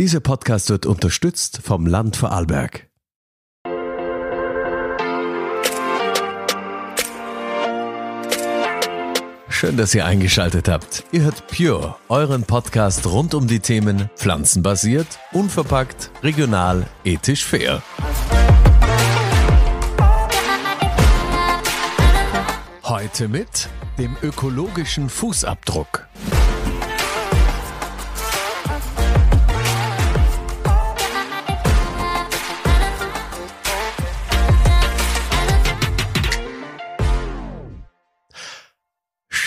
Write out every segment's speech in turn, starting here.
Dieser Podcast wird unterstützt vom Land Vorarlberg. Schön, dass ihr eingeschaltet habt. Ihr hört Pure, euren Podcast rund um die Themen pflanzenbasiert, unverpackt, regional, ethisch fair. Heute mit dem ökologischen Fußabdruck.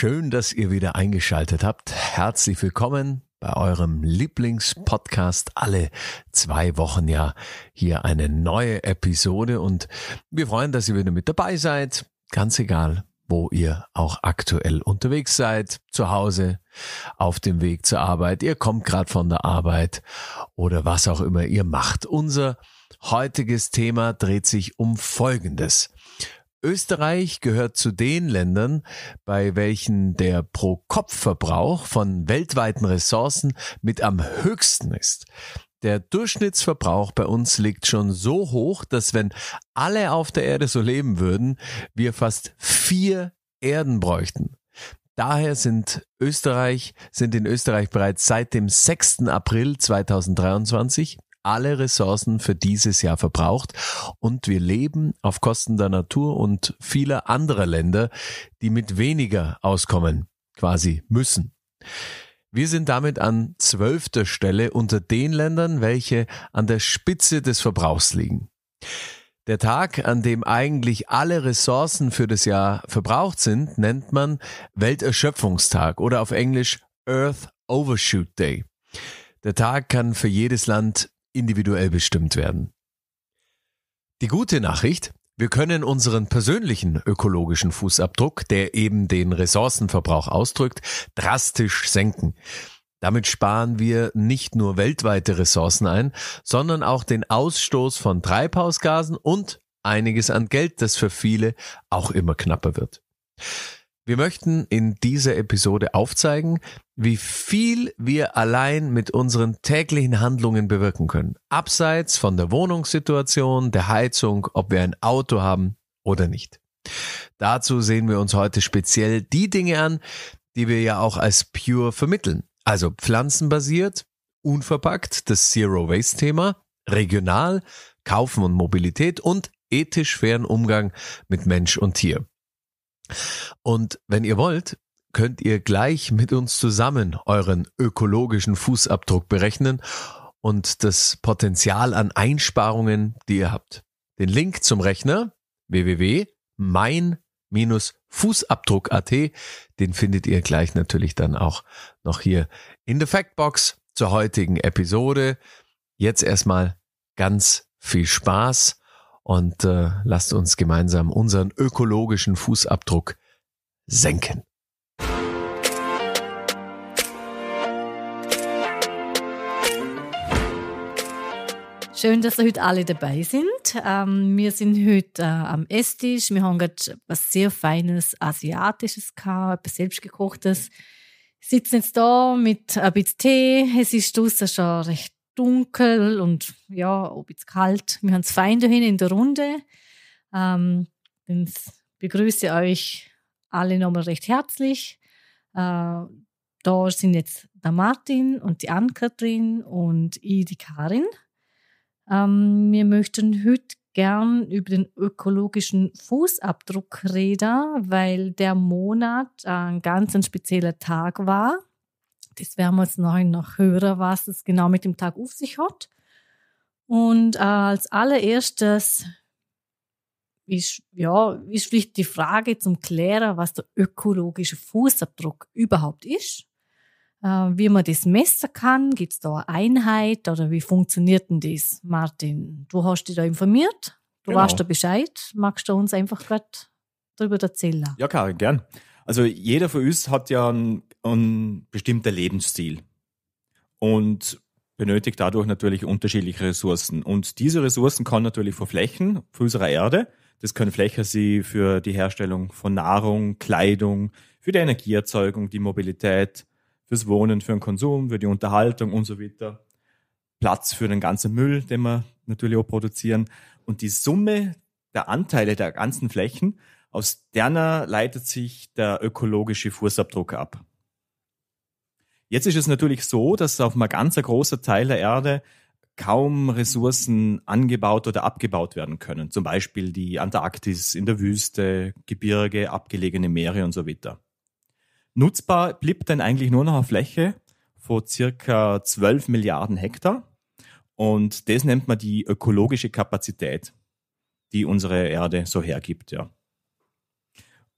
Schön, dass ihr wieder eingeschaltet habt. Herzlich willkommen bei eurem Lieblingspodcast alle zwei Wochen ja hier eine neue Episode und wir freuen, dass ihr wieder mit dabei seid. Ganz egal, wo ihr auch aktuell unterwegs seid, zu Hause, auf dem Weg zur Arbeit, ihr kommt gerade von der Arbeit oder was auch immer ihr macht. Unser heutiges Thema dreht sich um Folgendes. Österreich gehört zu den Ländern, bei welchen der Pro-Kopf-Verbrauch von weltweiten Ressourcen mit am höchsten ist. Der Durchschnittsverbrauch bei uns liegt schon so hoch, dass wenn alle auf der Erde so leben würden, wir fast vier Erden bräuchten. Daher sind Österreich, sind in Österreich bereits seit dem 6. April 2023 alle Ressourcen für dieses Jahr verbraucht und wir leben auf Kosten der Natur und vieler anderer Länder, die mit weniger auskommen, quasi müssen. Wir sind damit an zwölfter Stelle unter den Ländern, welche an der Spitze des Verbrauchs liegen. Der Tag, an dem eigentlich alle Ressourcen für das Jahr verbraucht sind, nennt man Welterschöpfungstag oder auf Englisch Earth Overshoot Day. Der Tag kann für jedes Land individuell bestimmt werden. Die gute Nachricht, wir können unseren persönlichen ökologischen Fußabdruck, der eben den Ressourcenverbrauch ausdrückt, drastisch senken. Damit sparen wir nicht nur weltweite Ressourcen ein, sondern auch den Ausstoß von Treibhausgasen und einiges an Geld, das für viele auch immer knapper wird. Wir möchten in dieser Episode aufzeigen, wie viel wir allein mit unseren täglichen Handlungen bewirken können. Abseits von der Wohnungssituation, der Heizung, ob wir ein Auto haben oder nicht. Dazu sehen wir uns heute speziell die Dinge an, die wir ja auch als Pure vermitteln. Also pflanzenbasiert, unverpackt, das Zero Waste Thema, regional, Kaufen und Mobilität und ethisch fairen Umgang mit Mensch und Tier. Und wenn ihr wollt, könnt ihr gleich mit uns zusammen euren ökologischen Fußabdruck berechnen und das Potenzial an Einsparungen, die ihr habt. Den Link zum Rechner www.mein-fußabdruck.at, den findet ihr gleich natürlich dann auch noch hier in der Factbox zur heutigen Episode. Jetzt erstmal ganz viel Spaß und äh, lasst uns gemeinsam unseren ökologischen Fußabdruck senken. Schön, dass ihr heute alle dabei sind. Ähm, wir sind heute äh, am Esstisch. Wir haben gerade was sehr feines Asiatisches gehabt, etwas selbstgekochtes. Sitzen jetzt da mit ein bisschen Tee. Es ist draußen schon recht dunkel und ja, ob jetzt kalt. Wir haben zwei fein dahin in der Runde. Ähm, ich begrüße euch alle nochmal recht herzlich. Äh, da sind jetzt der Martin und die Ann-Kathrin und ich, die Karin. Ähm, wir möchten heute gern über den ökologischen Fußabdruck reden, weil der Monat ein ganz ein spezieller Tag war das werden wir jetzt nachher noch hören, was es genau mit dem Tag auf sich hat. Und äh, als allererstes ist, ja, ist vielleicht die Frage zum Klären, was der ökologische Fußabdruck überhaupt ist. Äh, wie man das messen kann, gibt es da eine Einheit oder wie funktioniert denn das? Martin, du hast dich da informiert, du genau. weißt da Bescheid, magst du uns einfach gerade darüber erzählen? Ja, klar, gern. Also jeder von uns hat ja einen, einen bestimmten Lebensstil und benötigt dadurch natürlich unterschiedliche Ressourcen. Und diese Ressourcen kann natürlich von Flächen, von unserer Erde, das können Flächen sie für die Herstellung von Nahrung, Kleidung, für die Energieerzeugung, die Mobilität, fürs Wohnen, für den Konsum, für die Unterhaltung und so weiter. Platz für den ganzen Müll, den wir natürlich auch produzieren. Und die Summe der Anteile der ganzen Flächen aus derner leitet sich der ökologische Fußabdruck ab. Jetzt ist es natürlich so, dass auf einem ganz großen Teil der Erde kaum Ressourcen angebaut oder abgebaut werden können. Zum Beispiel die Antarktis in der Wüste, Gebirge, abgelegene Meere und so weiter. Nutzbar blieb dann eigentlich nur noch eine Fläche von circa 12 Milliarden Hektar. Und das nennt man die ökologische Kapazität, die unsere Erde so hergibt, ja.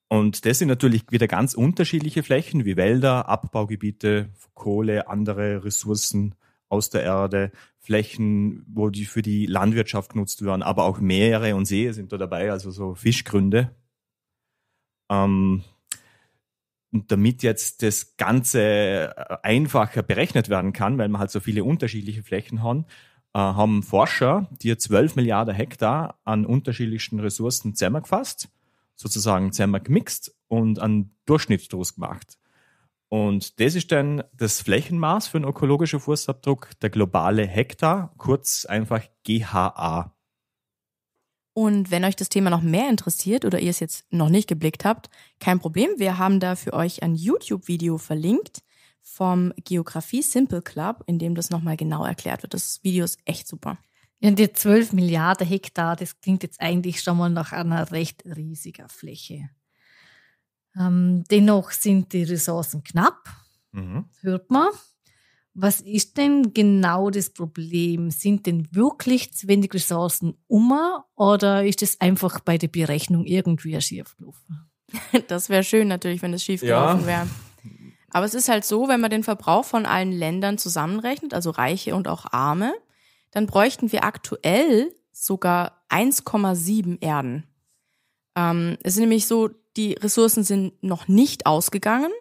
Und das sind natürlich wieder ganz unterschiedliche Flächen wie Wälder, Abbaugebiete, Kohle, andere Ressourcen aus der Erde, Flächen, wo die für die Landwirtschaft genutzt werden, aber auch Meere und See sind da dabei, also so Fischgründe. Ähm, und damit jetzt das Ganze äh, einfacher berechnet werden kann, weil man halt so viele unterschiedliche Flächen haben, äh, haben Forscher, die 12 Milliarden Hektar an unterschiedlichsten Ressourcen zusammengefasst sozusagen zusammen gemixt und einen Durchschnitt daraus gemacht. Und das ist dann das Flächenmaß für einen ökologischen Fußabdruck, der globale Hektar, kurz einfach GHA. Und wenn euch das Thema noch mehr interessiert oder ihr es jetzt noch nicht geblickt habt, kein Problem, wir haben da für euch ein YouTube-Video verlinkt vom Geografie Simple Club, in dem das nochmal genau erklärt wird. Das Video ist echt super. Ja, die 12 Milliarden Hektar, das klingt jetzt eigentlich schon mal nach einer recht riesigen Fläche. Ähm, dennoch sind die Ressourcen knapp, mhm. hört man. Was ist denn genau das Problem? Sind denn wirklich zu wenig Ressourcen um oder ist es einfach bei der Berechnung irgendwie schief gelaufen? Das wäre schön natürlich, wenn es schiefgelaufen ja. wäre. Aber es ist halt so, wenn man den Verbrauch von allen Ländern zusammenrechnet, also Reiche und auch Arme, dann bräuchten wir aktuell sogar 1,7 Erden. Ähm, es ist nämlich so, die Ressourcen sind noch nicht ausgegangen,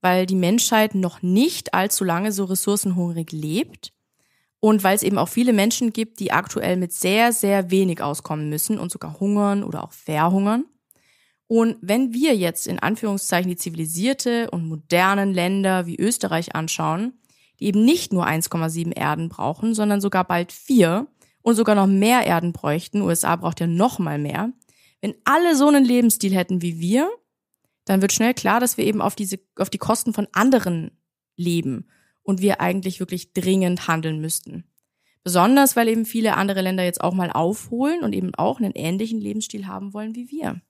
weil die Menschheit noch nicht allzu lange so ressourcenhungrig lebt und weil es eben auch viele Menschen gibt, die aktuell mit sehr, sehr wenig auskommen müssen und sogar hungern oder auch verhungern. Und wenn wir jetzt in Anführungszeichen die zivilisierte und modernen Länder wie Österreich anschauen, die eben nicht nur 1,7 Erden brauchen, sondern sogar bald vier und sogar noch mehr Erden bräuchten, USA braucht ja noch mal mehr, wenn alle so einen Lebensstil hätten wie wir, dann wird schnell klar, dass wir eben auf diese, auf die Kosten von anderen leben und wir eigentlich wirklich dringend handeln müssten. Besonders, weil eben viele andere Länder jetzt auch mal aufholen und eben auch einen ähnlichen Lebensstil haben wollen wie wir.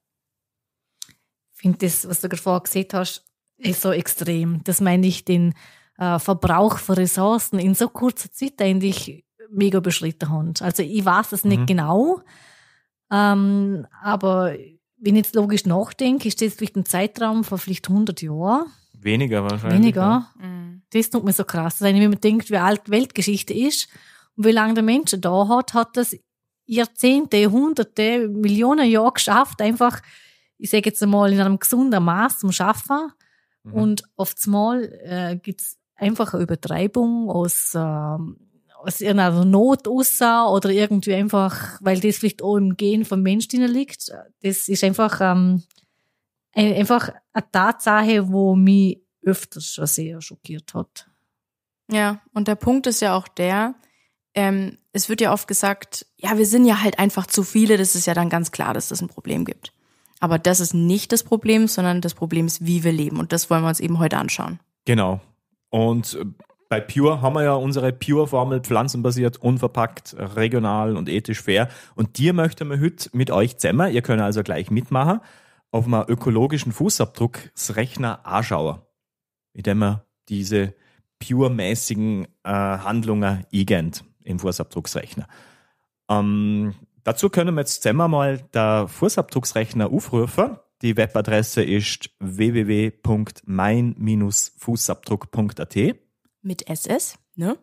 Ich finde das, was du gerade vorher gesehen hast, ist so extrem, Das meine ich den äh, Verbrauch von Ressourcen in so kurzer Zeit eigentlich mega beschritten haben. Also ich weiß es nicht mhm. genau, ähm, aber wenn ich jetzt logisch nachdenke, ist das vielleicht ein Zeitraum von vielleicht 100 Jahren. Weniger wahrscheinlich. Weniger. Ja. Mhm. Das tut mir so krass sein, wenn man denkt, wie alt Weltgeschichte ist und wie lange der Mensch da hat, hat das Jahrzehnte, Hunderte, Millionen Jahre geschafft, einfach, ich sage jetzt einmal, in einem gesunden Maß zum Schaffen. Mhm. Und oftmals äh, gibt es einfach eine Übertreibung aus, äh, aus irgendeiner Not aussah oder irgendwie einfach, weil das vielleicht auch im Gen vom Menschen liegt. Das ist einfach, ähm, e-, einfach eine Tatsache, wo mich öfters schon sehr schockiert hat. Ja, und der Punkt ist ja auch der, ähm, es wird ja oft gesagt, ja, wir sind ja halt einfach zu viele, das ist ja dann ganz klar, dass das ein Problem gibt. Aber das ist nicht das Problem, sondern das Problem ist, wie wir leben. Und das wollen wir uns eben heute anschauen. Genau. Und äh, bei Pure haben wir ja unsere Pure-Formel pflanzenbasiert, unverpackt, regional und ethisch fair. Und die möchten wir heute mit euch zusammen, ihr könnt also gleich mitmachen, auf einem ökologischen Fußabdrucksrechner anschauen, mit dem wir diese pure-mäßigen äh, Handlungen eingehen im Fußabdrucksrechner. Ähm, dazu können wir jetzt zusammen mal der Fußabdrucksrechner aufrufen. Die Webadresse ist www.mein-fußabdruck.at. Mit SS, ne?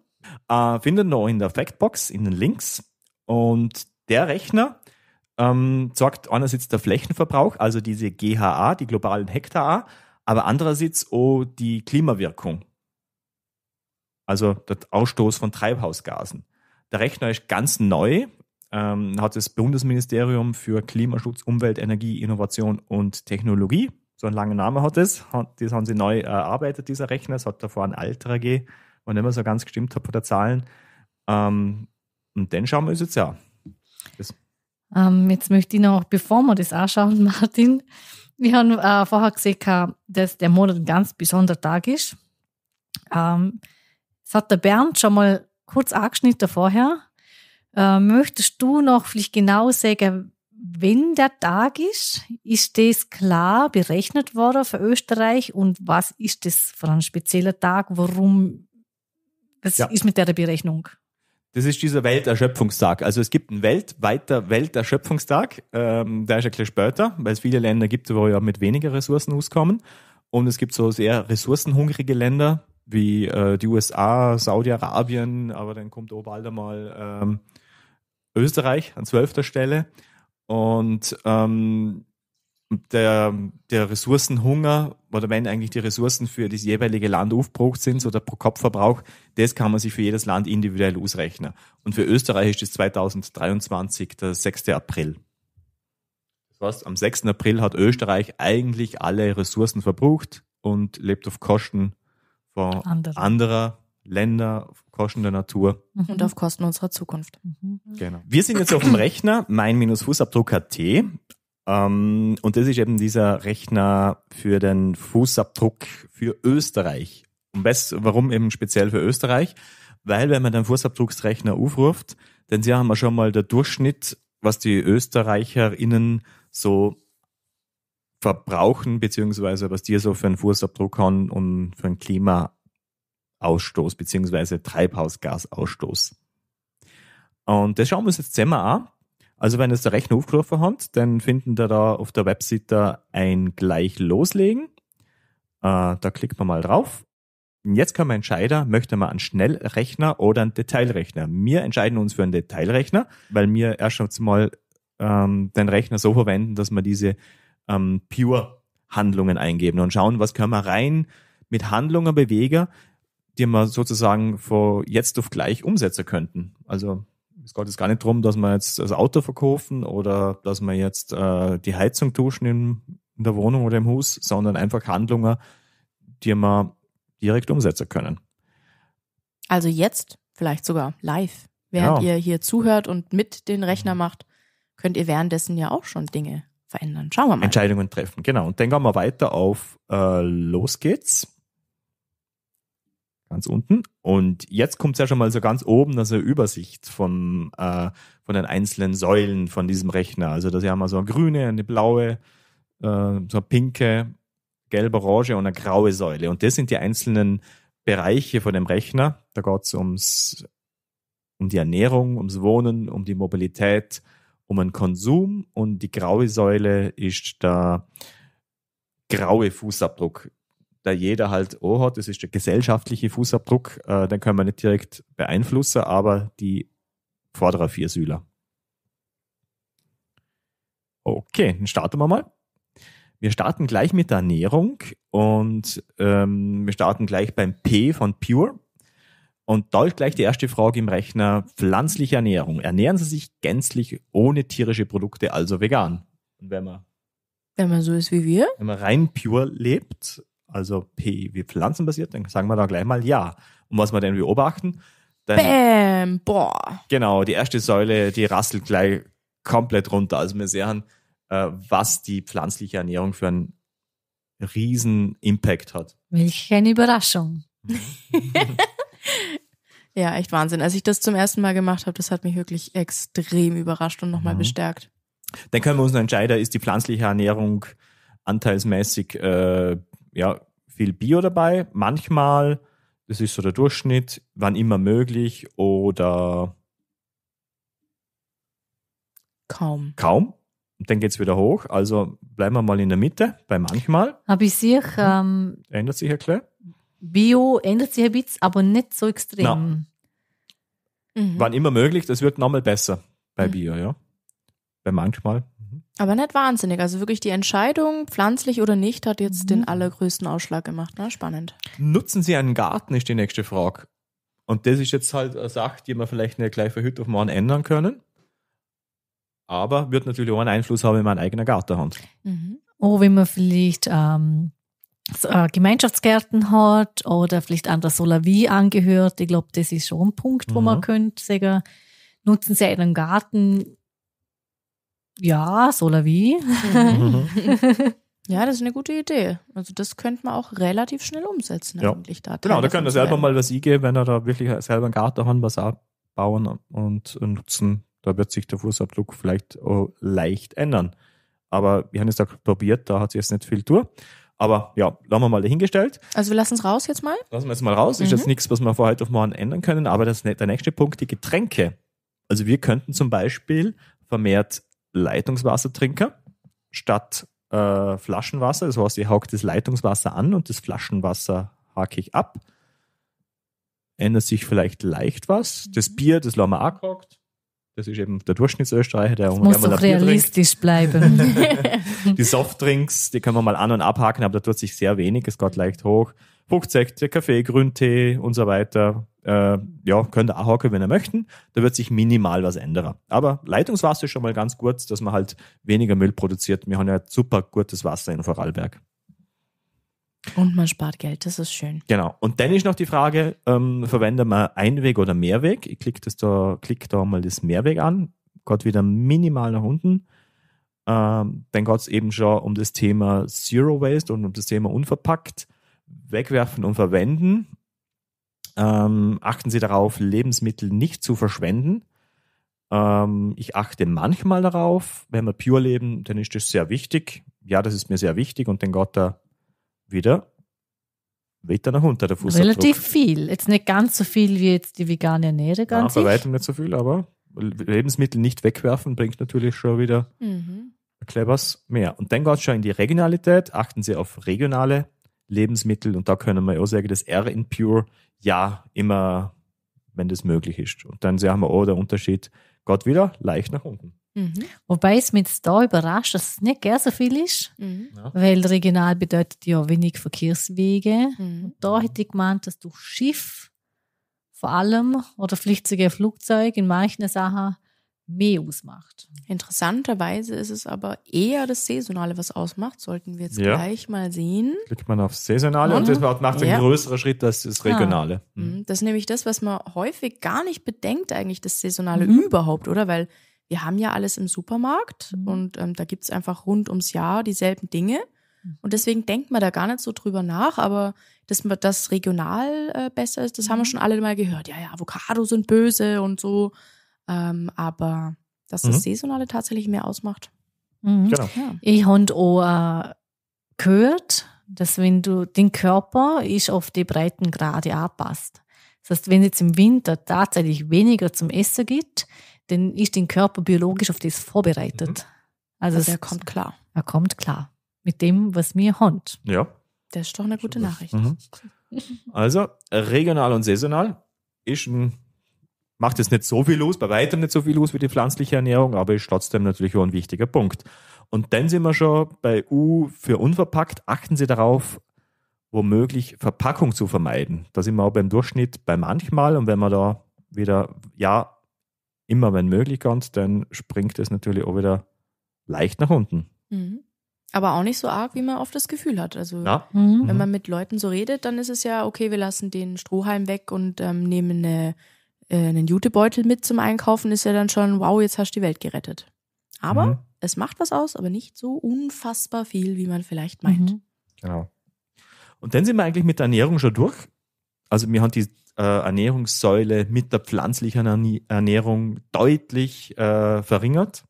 Äh, findet noch in der Factbox, in den Links. Und der Rechner ähm, sorgt einerseits der Flächenverbrauch, also diese GHA, die globalen Hektar, aber andererseits auch die Klimawirkung, also der Ausstoß von Treibhausgasen. Der Rechner ist ganz neu, ähm, hat das Bundesministerium für Klimaschutz, Umwelt, Energie, Innovation und Technologie. So einen langen Namen hat es. Das haben sie neu erarbeitet, dieser Rechner. Es hat davor ein Alter gegeben, und nicht mehr so ganz gestimmt hat bei der Zahlen. Ähm, und den schauen wir uns jetzt ja. Ähm, jetzt möchte ich noch, bevor wir das anschauen, Martin, wir haben äh, vorher gesehen, dass der Monat ein ganz besonderer Tag ist. Ähm, das hat der Bernd schon mal kurz angeschnitten vorher. Äh, möchtest du noch vielleicht genau sagen, wenn der Tag ist, ist das klar berechnet worden für Österreich und was ist das für ein spezieller Tag? Warum? Was ja. ist mit der Berechnung? Das ist dieser Welterschöpfungstag. Also es gibt einen weltweiten Welterschöpfungstag. Ähm, der ist ein bisschen später, weil es viele Länder gibt, wo ja mit weniger Ressourcen auskommen. Und es gibt so sehr ressourcenhungrige Länder wie äh, die USA, Saudi-Arabien, aber dann kommt auch bald einmal ähm, Österreich an zwölfter Stelle. Und ähm, der, der Ressourcenhunger oder wenn eigentlich die Ressourcen für das jeweilige Land aufgebraucht sind, so der Pro-Kopf-Verbrauch, das kann man sich für jedes Land individuell ausrechnen. Und für Österreich ist es 2023 der 6. April. Das heißt, am 6. April hat Österreich eigentlich alle Ressourcen verbraucht und lebt auf Kosten von Andere. anderer Länder, Kosten der Natur. Mhm. Und auf Kosten unserer Zukunft. Mhm. Genau. Wir sind jetzt auf dem Rechner mein-fußabdruck.at ähm, und das ist eben dieser Rechner für den Fußabdruck für Österreich. Und weißt, warum eben speziell für Österreich? Weil wenn man den Fußabdrucksrechner aufruft, denn sie haben wir schon mal der Durchschnitt, was die ÖsterreicherInnen so verbrauchen, beziehungsweise was die so für einen Fußabdruck haben und für ein Klima Ausstoß beziehungsweise Treibhausgasausstoß. Und das schauen wir uns jetzt zusammen an. Also wenn ihr der Rechnung aufgerufen habt, dann finden ihr da auf der Webseite ein gleich loslegen. Äh, da klickt man mal drauf. jetzt kann man entscheiden, möchte man einen Schnellrechner oder einen Detailrechner. Wir entscheiden uns für einen Detailrechner, weil wir erstens mal ähm, den Rechner so verwenden, dass wir diese ähm, Pure-Handlungen eingeben und schauen, was können wir rein mit Handlungen bewegen, die man sozusagen von jetzt auf gleich umsetzen könnten. Also es geht jetzt gar nicht darum, dass man jetzt das Auto verkaufen oder dass man jetzt äh, die Heizung duschen in, in der Wohnung oder im Haus, sondern einfach Handlungen, die man direkt umsetzen können. Also jetzt, vielleicht sogar live, während ja. ihr hier zuhört und mit den Rechner mhm. macht, könnt ihr währenddessen ja auch schon Dinge verändern. Schauen wir mal. Entscheidungen treffen, genau. Und dann gehen wir weiter auf äh, Los geht's ganz unten. Und jetzt kommt es ja schon mal so ganz oben, dass eine Übersicht vom, äh, von den einzelnen Säulen von diesem Rechner. Also da haben wir so eine grüne, eine blaue, äh, so eine pinke, gelbe, orange und eine graue Säule. Und das sind die einzelnen Bereiche von dem Rechner. Da geht es ums um die Ernährung, ums Wohnen, um die Mobilität, um den Konsum und die graue Säule ist der graue Fußabdruck da jeder halt oh hat, das ist der gesellschaftliche Fußabdruck, äh, den können wir nicht direkt beeinflussen, aber die vorderen vier Sühler. Okay, dann starten wir mal. Wir starten gleich mit der Ernährung und ähm, wir starten gleich beim P von Pure. Und da ist gleich die erste Frage im Rechner. Pflanzliche Ernährung. Ernähren Sie sich gänzlich ohne tierische Produkte, also vegan? Und wenn man, wenn man so ist wie wir? Wenn man rein pure lebt, also P wie pflanzenbasiert, dann sagen wir da gleich mal ja. Und was wir denn beobachten? Dann, Bam, boah. Genau, die erste Säule, die rasselt gleich komplett runter. Also wir sehen, äh, was die pflanzliche Ernährung für einen riesen Impact hat. Welch eine Überraschung. ja, echt Wahnsinn. Als ich das zum ersten Mal gemacht habe, das hat mich wirklich extrem überrascht und nochmal mhm. bestärkt. Dann können wir uns entscheiden, ist die pflanzliche Ernährung anteilsmäßig äh, ja, viel Bio dabei. Manchmal, das ist so der Durchschnitt, wann immer möglich oder kaum. Kaum. Und Dann geht es wieder hoch. Also bleiben wir mal in der Mitte bei manchmal. Habe ich sich. Ähm, ändert sich ein bisschen. Bio ändert sich ein bisschen, aber nicht so extrem. Mhm. Wann immer möglich, das wird nochmal besser bei mhm. Bio, ja. Bei manchmal aber nicht wahnsinnig. Also wirklich die Entscheidung, pflanzlich oder nicht, hat jetzt mhm. den allergrößten Ausschlag gemacht. Na, spannend. Nutzen Sie einen Garten, ist die nächste Frage. Und das ist jetzt halt eine Sache, die man vielleicht nicht gleich verhüt auf morgen ändern können. Aber wird natürlich auch einen Einfluss haben, wenn man einen eigenen Garten hat. Mhm. Oh, wenn man vielleicht ähm, äh, Gemeinschaftsgärten hat oder vielleicht an der Solavie angehört. Ich glaube, das ist schon ein Punkt, wo mhm. man könnte sagen, nutzen Sie einen Garten ja, Solavi. Mhm. ja, das ist eine gute Idee. Also das könnte man auch relativ schnell umsetzen ja. eigentlich. Da genau, da können wir selber mal was eingehen, wenn er da wirklich selber einen Garten haben, was abbauen und nutzen. Da wird sich der Fußabdruck vielleicht leicht ändern. Aber wir haben es da probiert, da hat sich jetzt nicht viel Tour. Aber ja, lassen wir mal dahingestellt. Also wir lassen es raus jetzt mal. Lassen wir es mal raus. Mhm. Ist jetzt mhm. nichts, was wir von heute auf morgen ändern können. Aber das, der nächste Punkt, die Getränke. Also wir könnten zum Beispiel vermehrt Leitungswassertrinker statt äh, Flaschenwasser. Das also heißt, ich hake das Leitungswasser an und das Flaschenwasser hake ich ab. Ändert sich vielleicht leicht was. Das mhm. Bier, das lassen wir angehakt. Das ist eben der Durchschnittsösterreicher, der das muss doch realistisch trinkt. bleiben. die Softdrinks, die können wir mal an- und abhaken, aber da tut sich sehr wenig. Es geht leicht hoch. Fruchtsekte, Kaffee, Grüntee und so weiter. Äh, ja, könnt ihr auch hocken, wenn ihr möchten. Da wird sich minimal was ändern. Aber Leitungswasser ist schon mal ganz gut, dass man halt weniger Müll produziert. Wir haben ja super gutes Wasser in Vorarlberg. Und man spart Geld, das ist schön. Genau. Und dann ist noch die Frage, ähm, verwendet man Einweg oder Mehrweg? Ich klicke das da, klick da mal das Mehrweg an, geht wieder minimal nach unten. Ähm, dann geht es eben schon um das Thema Zero Waste und um das Thema Unverpackt wegwerfen und verwenden. Ähm, achten Sie darauf, Lebensmittel nicht zu verschwenden. Ähm, ich achte manchmal darauf, wenn wir pure leben, dann ist das sehr wichtig. Ja, das ist mir sehr wichtig und dann Gott da wieder weht nach unter der Fußabdruck. Relativ viel. Jetzt nicht ganz so viel wie jetzt die vegane Ernährung ganz. Ja, bei weitem nicht so viel, aber Lebensmittel nicht wegwerfen bringt natürlich schon wieder mhm. Klebers mehr. Und dann geht es schon in die Regionalität. Achten Sie auf regionale Lebensmittel und da können wir auch sagen, das R in Pure, ja, immer, wenn das möglich ist. Und dann sehen wir auch den Unterschied, geht wieder leicht nach unten. Mhm. Wobei es mich da überrascht, dass es nicht gern so viel ist, mhm. ja. weil regional bedeutet ja wenig Verkehrswege. Mhm. Und da hätte ich gemeint, dass durch Schiff vor allem oder vielleicht sogar Flugzeug in manchen Sachen Meus macht. Interessanterweise ist es aber eher das Saisonale, was ausmacht. Sollten wir jetzt ja. gleich mal sehen. Klickt man auf Saisonale mhm. und das macht ein ja. größerer Schritt als das Regionale. Ah. Mhm. Das ist nämlich das, was man häufig gar nicht bedenkt, eigentlich das Saisonale mhm. überhaupt, oder? Weil wir haben ja alles im Supermarkt mhm. und ähm, da gibt es einfach rund ums Jahr dieselben Dinge. Mhm. Und deswegen denkt man da gar nicht so drüber nach, aber dass das regional äh, besser ist, das haben wir schon alle mal gehört. Ja, ja, Avocados sind böse und so. Ähm, aber dass das mhm. Saisonale tatsächlich mehr ausmacht. Mhm. Genau. Ja. Ich habe auch äh, gehört, dass wenn du den Körper ist auf die Breitengrade anpasst. Das heißt, wenn es im Winter tatsächlich weniger zum Essen gibt, dann ist dein Körper biologisch auf das vorbereitet. Mhm. Also, also er kommt klar. Er kommt klar mit dem, was wir haben. Ja. Das ist doch eine gute mhm. Nachricht. Mhm. Also regional und saisonal ist ein Macht es nicht so viel los, bei weitem nicht so viel los wie die pflanzliche Ernährung, aber ist trotzdem natürlich auch ein wichtiger Punkt. Und dann sind wir schon bei U für unverpackt. Achten Sie darauf, womöglich Verpackung zu vermeiden. Da sind wir auch beim Durchschnitt bei manchmal und wenn man da wieder, ja, immer wenn möglich ganz, dann springt es natürlich auch wieder leicht nach unten. Mhm. Aber auch nicht so arg, wie man oft das Gefühl hat. Also ja. wenn mhm. man mit Leuten so redet, dann ist es ja, okay, wir lassen den Strohhalm weg und ähm, nehmen eine äh, einen Jutebeutel mit zum Einkaufen, ist ja dann schon, wow, jetzt hast du die Welt gerettet. Aber mhm. es macht was aus, aber nicht so unfassbar viel, wie man vielleicht meint. Mhm. Genau. Und dann sind wir eigentlich mit der Ernährung schon durch. Also wir haben die äh, Ernährungssäule mit der pflanzlichen Ernährung deutlich äh, verringert.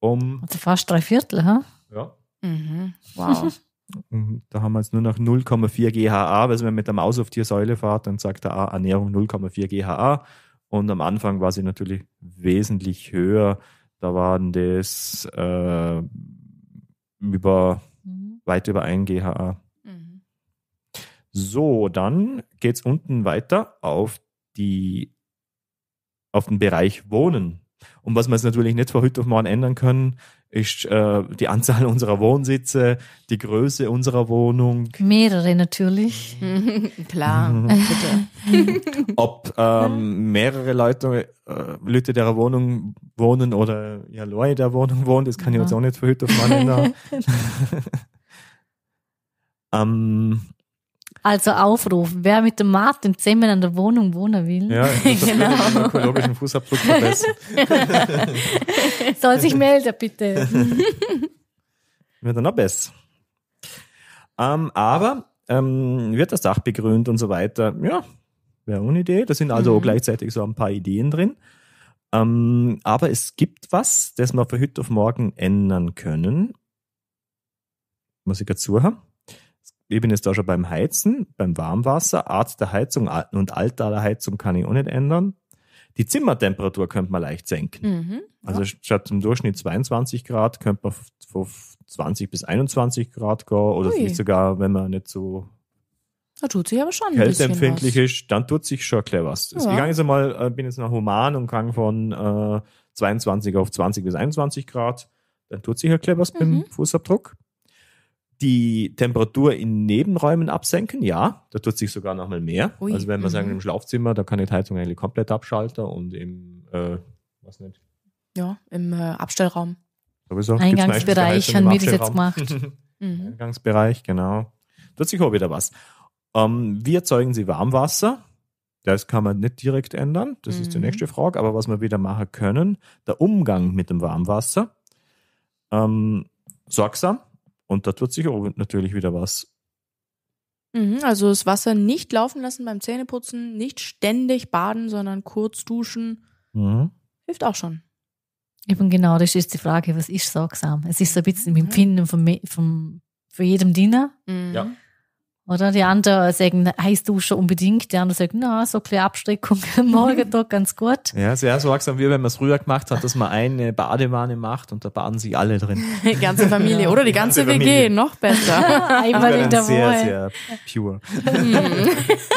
Um also fast drei Viertel, ha? Ja. Mhm. Wow. Mhm. da haben wir jetzt nur noch 0,4 GHA, weil wenn man mit der Maus auf die Säule fährt, dann sagt er Ernährung 0,4 GHA. Und am Anfang war sie natürlich wesentlich höher. Da waren das äh, über mhm. weit über ein GHA. Mhm. So, dann geht es unten weiter auf die auf den Bereich Wohnen. Und was wir jetzt natürlich nicht von heute auf morgen ändern können, ist äh, die Anzahl unserer Wohnsitze, die Größe unserer Wohnung. Mehrere natürlich. Klar, mhm. bitte. Ob ähm, mehrere Leute, äh, Leute der Wohnung wohnen oder ja, Leute der Wohnung wohnen, das kann ja. ich uns auch nicht verhüten voneinander. ähm, also aufrufen, wer mit dem Martin zusammen an der Wohnung wohnen will, ja, genau. ökologischen Fußabdruck verbessern. Soll sich melden, bitte. Wird dann noch besser. Ähm, aber ähm, wird das Dach begrünt und so weiter. Ja, wäre eine Idee. Da sind also mhm. gleichzeitig so ein paar Ideen drin. Ähm, aber es gibt was, das wir von heute auf morgen ändern können. Muss ich gerade zuhören? ich bin jetzt da schon beim Heizen, beim Warmwasser, Art der Heizung und Alter der Heizung kann ich auch nicht ändern. Die Zimmertemperatur könnte man leicht senken. Mhm, also ja. Also statt im Durchschnitt 22 Grad könnte man von 20 bis 21 Grad gehen oder Ui. vielleicht sogar, wenn man nicht so da tut sich aber schon kälteempfindlich ist, dann tut sich schon klar was. Also ja. Ich jetzt einmal, äh, bin jetzt noch human und kann von äh, 22 auf 20 bis 21 Grad, dann tut sich ja klar was mhm. beim Fußabdruck die Temperatur in Nebenräumen absenken, ja, da tut sich sogar nochmal mehr. Ui. Also wenn wir mhm. sagen, im Schlafzimmer, da kann ich die Heizung eigentlich komplett abschalten und im, äh, was nicht? Ja, im äh, Abstellraum. Sowieso. Eingangsbereich haben wir das jetzt gemacht. mhm. Eingangsbereich, genau. Tut sich auch wieder was. Ähm, wie erzeugen Sie Warmwasser? Das kann man nicht direkt ändern. Das mhm. ist die mhm. nächste Frage. Aber was wir wieder machen können, der Umgang mit dem Warmwasser. Ähm, sorgsam und da tut sich auch natürlich wieder was. Mhm, also das Wasser nicht laufen lassen beim Zähneputzen, nicht ständig baden, sondern kurz duschen. Mhm. Hilft auch schon. Eben genau, das ist die Frage, was ist sorgsam? Es ist so ein bisschen im Empfinden mhm. vom, vom, von jedem Diener. Mhm. Ja. Oder die anderen sagen, heißt du schon unbedingt. Die anderen sagen, na, so eine Abstreckung morgen mhm. doch ganz gut. Ja, sehr sorgsam, wie wenn man es früher gemacht hat, dass man eine Badewanne macht und da baden sich alle drin. Die ganze Familie, ja. oder? Die, die ganze, ganze WG, noch besser. Einmal in der Sehr, sehr pure. Mhm.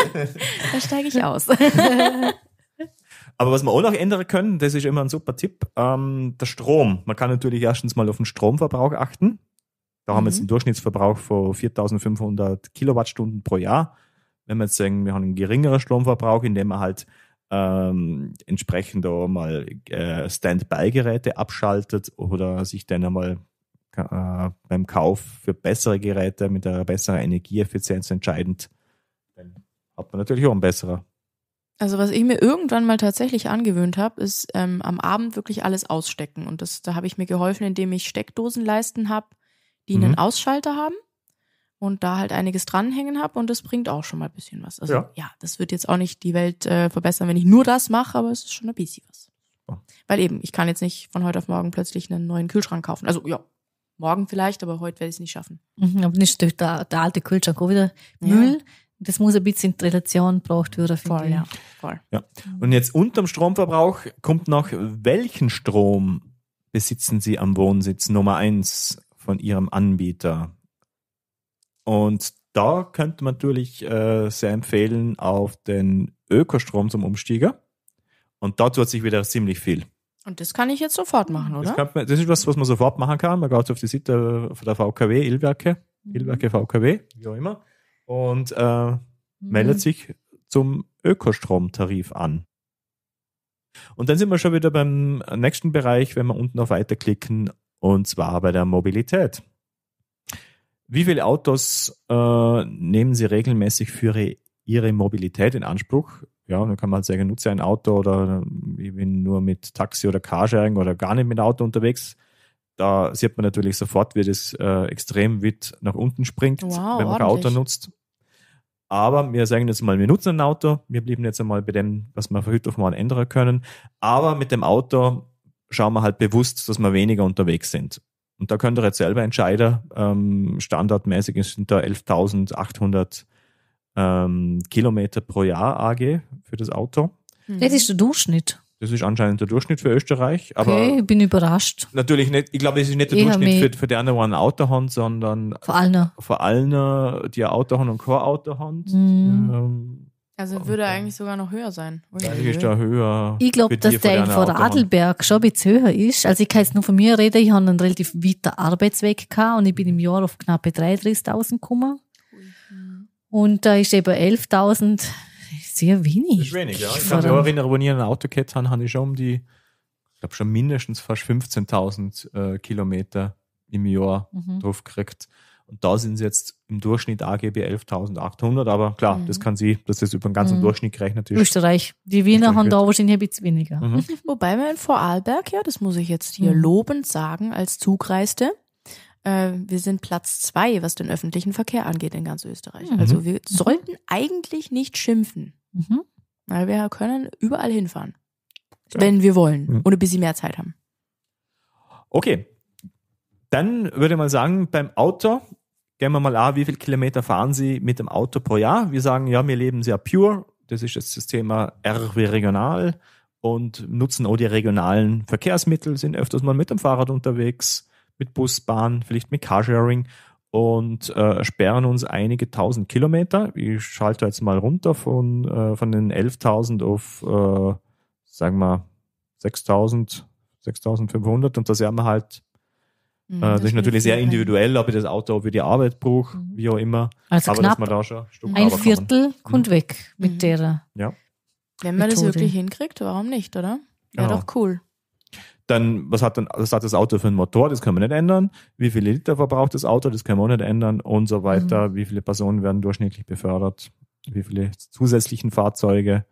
da steige ich aus. Aber was man auch noch ändern können, das ist immer ein super Tipp, ähm, der Strom. Man kann natürlich erstens mal auf den Stromverbrauch achten. Da mhm. haben wir jetzt mhm. einen Durchschnittsverbrauch von 4500 Kilowattstunden pro Jahr. Wenn wir jetzt sagen, wir haben einen geringeren Stromverbrauch, indem wir halt ähm, entsprechend auch mal äh, Standby-Geräte abschaltet oder sich dann einmal äh, beim Kauf für bessere Geräte mit einer besseren Energieeffizienz entscheidend, dann hat man natürlich auch einen besseren also was ich mir irgendwann mal tatsächlich angewöhnt habe, ist ähm, am Abend wirklich alles ausstecken. Und das, da habe ich mir geholfen, indem ich Steckdosenleisten habe, die mhm. einen Ausschalter haben und da halt einiges dranhängen habe und das bringt auch schon mal ein bisschen was. Also ja, ja das wird jetzt auch nicht die Welt äh, verbessern, wenn ich nur das mache, aber es ist schon ein bisschen was. Weil eben, ich kann jetzt nicht von heute auf morgen plötzlich einen neuen Kühlschrank kaufen. Also ja, morgen vielleicht, aber heute werde ich es nicht schaffen. Mhm, aber nicht durch der, der alte Kühlschrank auch wieder Müll. Ja. Das muss ein bisschen in Relation gebracht werden. Voll, ja. Voll. ja. Und jetzt unterm Stromverbrauch kommt noch, welchen Strom besitzen Sie am Wohnsitz Nummer eins von ihrem Anbieter. Und da könnte man natürlich äh, sehr empfehlen auf den Ökostrom zum Umstieger. Und da tut sich wieder ziemlich viel. Und das kann ich jetzt sofort machen, oder? Das, man, das ist was, was man sofort machen kann. Man geht auf die Seite von der VKW, Illwerke, Ilwerke mhm. VKW, wie auch immer, und äh, mhm. meldet sich zum Ökostromtarif an. Und dann sind wir schon wieder beim nächsten Bereich, wenn wir unten auf Weiterklicken und zwar bei der Mobilität. Wie viele Autos äh, nehmen Sie regelmäßig für Ihre, Mobilität in Anspruch? Ja, dann kann man halt sagen, nutze ein Auto oder ähm, ich bin nur mit Taxi oder Carsharing oder gar nicht mit Auto unterwegs. Da sieht man natürlich sofort, wie das äh, extrem weit nach unten springt, wow, wenn man kein Auto nutzt. Aber wir sagen jetzt mal, wir nutzen ein Auto. Wir blieben jetzt einmal bei dem, was wir für heute auf morgen ändern können. Aber mit dem Auto schauen wir halt bewusst, dass wir weniger unterwegs sind. Und da könnt ihr jetzt selber entscheiden. Ähm, standardmäßig sind da 11.800 ähm, Kilometer pro Jahr AG für das Auto. Mhm. Das ist der Durchschnitt. Das ist anscheinend der Durchschnitt für Österreich. Aber okay, ich bin überrascht. Natürlich nicht, ich glaube, es ist nicht der ich Durchschnitt für, für die anderen, die ein Auto haben, sondern vor allen, vor allen die ein Auto haben und kein Auto haben. Mhm. Ähm, also oh, würde eigentlich sogar noch höher sein. Eigentlich ist er höher. Ich glaube, dass der in Adelberg schon ein bisschen höher ist. Also ich kann jetzt nur von mir reden, ich habe einen relativ weiten Arbeitsweg gehabt und ich bin im Jahr auf knappe 33.000 gekommen. Und da ist eben 11.000 sehr wenig. Das ist wenig, ja. Ich kann mich auch erinnern, als ich ein Auto gehabt habe, habe ich schon um die, ich glaube schon mindestens fast 15.000 äh, Kilometer im Jahr mhm. drauf gekriegt. Und da sind es jetzt im Durchschnitt AGB 11.800, aber klar, mhm. das kann sie, das ist über den ganzen mhm. Durchschnitt gerechnet ist. Österreich. Die Wiener haben da wahrscheinlich ein bisschen weniger. Mhm. Wobei wir in Vorarlberg, ja, das muss ich jetzt hier mhm. lobend sagen, als Zugreiste, äh, wir sind Platz zwei, was den öffentlichen Verkehr angeht in ganz Österreich. Mhm. Also wir sollten eigentlich nicht schimpfen, mhm. weil wir können überall hinfahren, ja. wenn wir wollen ohne bis sie mehr Zeit haben. Okay, dann würde ich mal sagen, beim Auto gehen wir mal an, wie viele hm. Kilometer fahren Sie mit dem Auto pro Jahr? Wir sagen, ja, wir leben sehr pure. Das ist jetzt das Thema R wie regional und nutzen auch die regionalen Verkehrsmittel, sind öfters mal mit dem Fahrrad unterwegs, mit Bus, Bahn, vielleicht mit Carsharing und äh, sperren uns einige tausend Kilometer. Ich schalte jetzt mal runter von, äh, von den 11.000 auf, äh, sagen wir, 6.000, 6.500 und da sehen wir halt Mhm, äh, das, das ist natürlich sehr individuell, ob ich das Auto für die Arbeit brauche, mhm. wie auch immer. Also Aber knapp ein Viertel mhm. kommt mhm. weg mit mhm. der. Ja. Wenn man Methode. das wirklich hinkriegt, warum nicht, oder? Wäre genau. doch cool. Dann, was hat, dann, was hat das Auto für einen Motor? Das können wir nicht ändern. Wie viele Liter verbraucht das Auto? Das können wir auch nicht ändern und so weiter. Mhm. Wie viele Personen werden durchschnittlich befördert? Wie viele zusätzlichen Fahrzeuge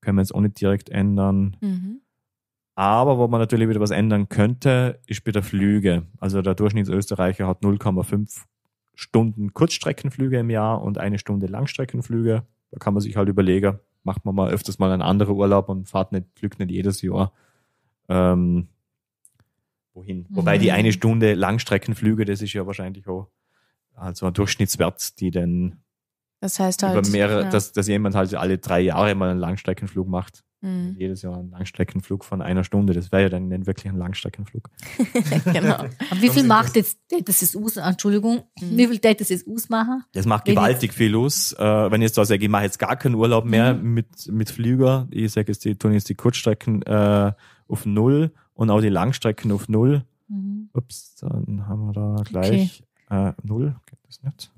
können wir jetzt auch nicht direkt ändern? Mhm. Aber wo man natürlich wieder was ändern könnte, ist bei der Flüge. Also der Durchschnittsösterreicher hat 0,5 Stunden Kurzstreckenflüge im Jahr und eine Stunde Langstreckenflüge. Da kann man sich halt überlegen, macht man mal öfters mal einen anderen Urlaub und fahrt nicht, flügt nicht jedes Jahr. Ähm, wohin? Mhm. Wobei die eine Stunde Langstreckenflüge, das ist ja wahrscheinlich auch also ein Durchschnittswert, die dann das heißt halt. Über mehrere, ja. dass, dass jemand halt alle drei Jahre mal einen Langstreckenflug macht. Mhm. Jedes Jahr einen Langstreckenflug von einer Stunde. Das wäre ja dann nicht wirklich ein Langstreckenflug. genau. Aber wie viel macht jetzt das ist aus? Entschuldigung, mhm. wie viel das ist ausmachen? Das macht gewaltig viel aus. Äh, wenn ich jetzt da sage, ich mache jetzt gar keinen Urlaub mehr mhm. mit, mit Flüger, ich sage jetzt, die tun jetzt die Kurzstrecken äh, auf Null und auch die Langstrecken auf Null. Mhm. Ups, dann haben wir da gleich okay. äh, Null. Geht das nicht?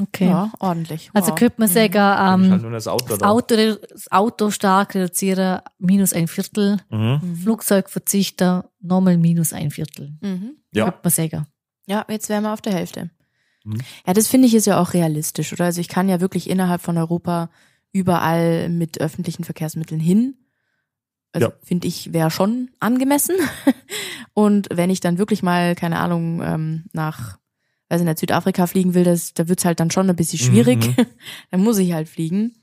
Okay. Ja, ordentlich. Also wow. Also könnte man mhm. sagen, ähm, halt das, Auto das, Auto, das, Auto, stark reduzieren, minus ein Viertel. Mhm. mhm. Flugzeug verzichten, nochmal minus ein Viertel. Mhm. Ja. Könnte man sagen. Ja, jetzt wären wir auf der Hälfte. Mhm. Ja, das finde ich ist ja auch realistisch, oder? Also ich kann ja wirklich innerhalb von Europa überall mit öffentlichen Verkehrsmitteln hin. Also ja. finde ich, wäre schon angemessen. Und wenn ich dann wirklich mal, keine Ahnung, ähm, nach weil sie nach Südafrika fliegen will, das, da es halt dann schon ein bisschen schwierig. Mhm. dann muss ich halt fliegen.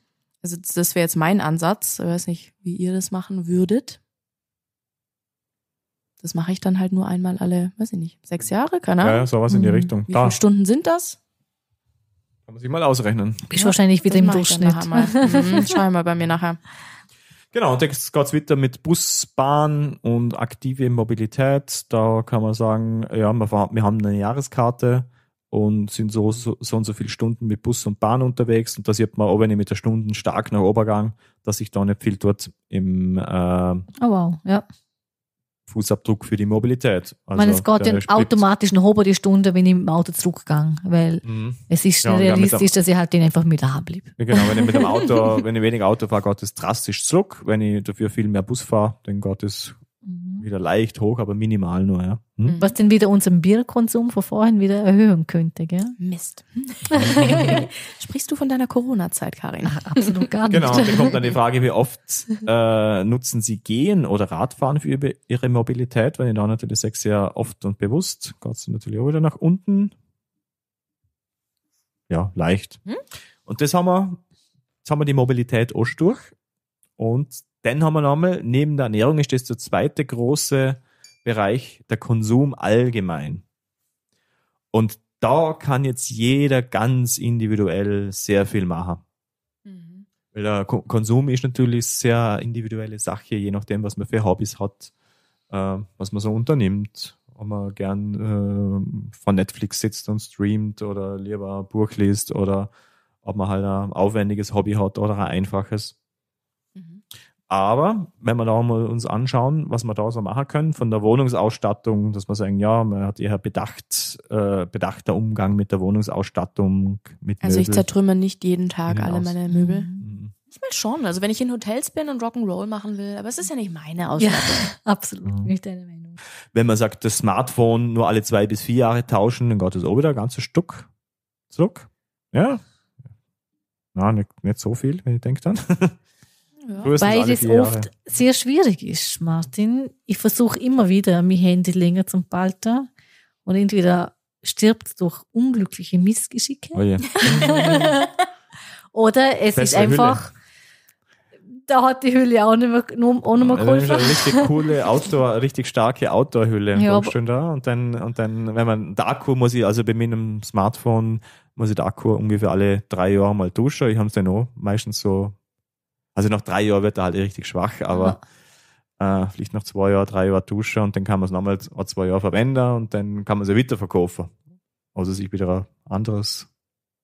Also das wäre jetzt mein Ansatz. Ich weiß nicht, wie ihr das machen würdet. Das mache ich dann halt nur einmal alle, weiß ich nicht, sechs Jahre, keine Ahnung. Ja, sowas in die mhm. Richtung. Wie da. viele Stunden sind das? Kann man sich mal ausrechnen. Bist ja, wahrscheinlich wieder im Durchschnitt. Mal. Mhm, schau ich mal bei mir nachher. Genau, und jetzt geht es weiter mit Bus, Bahn und aktive Mobilität. Da kann man sagen, ja, wir haben eine Jahreskarte und sind so, so, so und so viele Stunden mit Bus und Bahn unterwegs und da sieht man, auch, wenn ich mit der Stunde stark nach Obergang, dass ich da nicht viel dort im äh, oh wow, ja. Fußabdruck für die Mobilität. Also ich meine, es also, geht ja automatisch nach oben die Stunde, wenn ich mit dem Auto zurückgegangen, weil mhm. es ist ja, realistisch, dass ich halt den einfach mit daheim bleibe. Ja, genau, wenn ich mit dem Auto, wenn ich wenig Auto fahre, geht es drastisch zurück. Wenn ich dafür viel mehr Bus fahre, dann geht es Mhm. Wieder leicht hoch, aber minimal nur, ja. Hm? Mhm. Was denn wieder unseren Bierkonsum von vorhin wieder erhöhen könnte, gell? Mist. Hm? Sprichst du von deiner Corona-Zeit, Karin? Ach, absolut gar nicht. Genau, und dann kommt dann die Frage, wie oft äh, nutzen Sie Gehen oder Radfahren für ihre, ihre Mobilität? Weil ich da natürlich sechs sehr oft und bewusst, Gott sei natürlich auch wieder nach unten. Ja, leicht. Hm? Und das haben wir, jetzt haben wir die Mobilität auch durch. Und dann haben wir nochmal, neben der Ernährung ist das der zweite große Bereich der Konsum allgemein. Und da kann jetzt jeder ganz individuell sehr viel machen. Mhm. Weil der Konsum ist natürlich sehr individuelle Sache, je nachdem, was man für Hobbys hat, äh, was man so unternimmt, ob man gern äh, vor Netflix sitzt und streamt oder lieber ein Buch liest oder ob man halt ein aufwendiges Hobby hat oder ein einfaches. Aber wenn wir da mal uns anschauen, was wir da so machen können, von der Wohnungsausstattung, dass wir sagen, ja, man hat eher bedacht, äh, bedachter Umgang mit der Wohnungsausstattung, mit Also Möbel. ich zertrümmer nicht jeden Tag Hinaus. alle meine Möbel. Mhm. Ich meine schon, also wenn ich in Hotels bin und Rock'n'Roll machen will, aber es ist ja nicht meine Ausstattung. Ja, absolut mhm. nicht deine Meinung. Wenn man sagt, das Smartphone nur alle zwei bis vier Jahre tauschen, dann geht das auch wieder ein ganzes Stück zurück. Ja, na, nicht, nicht so viel, wenn ich denke dann. Ja, weil es oft Jahre. sehr schwierig ist, Martin. Ich versuche immer wieder, mein Handy länger zu behalten und entweder stirbt es durch unglückliche Missgeschicke oh yeah. oder es Beste ist einfach, Hülle. da hat die Hülle auch nicht mehr, noch, auch nicht mehr geholfen. Eine richtig coole Outdoor, richtig starke Outdoor-Hülle ja, da und dann, und dann, wenn man, der Akku muss ich, also bei meinem Smartphone muss ich den Akku ungefähr alle drei Jahre mal duschen. Ich habe es dann auch meistens so also nach drei Jahren wird er halt eh richtig schwach, aber ja. äh, vielleicht noch zwei Jahre, drei Jahre duschen und dann kann man es nochmal zwei Jahre verwenden und dann kann man es ja wieder verkaufen. Also sich wieder ein anderes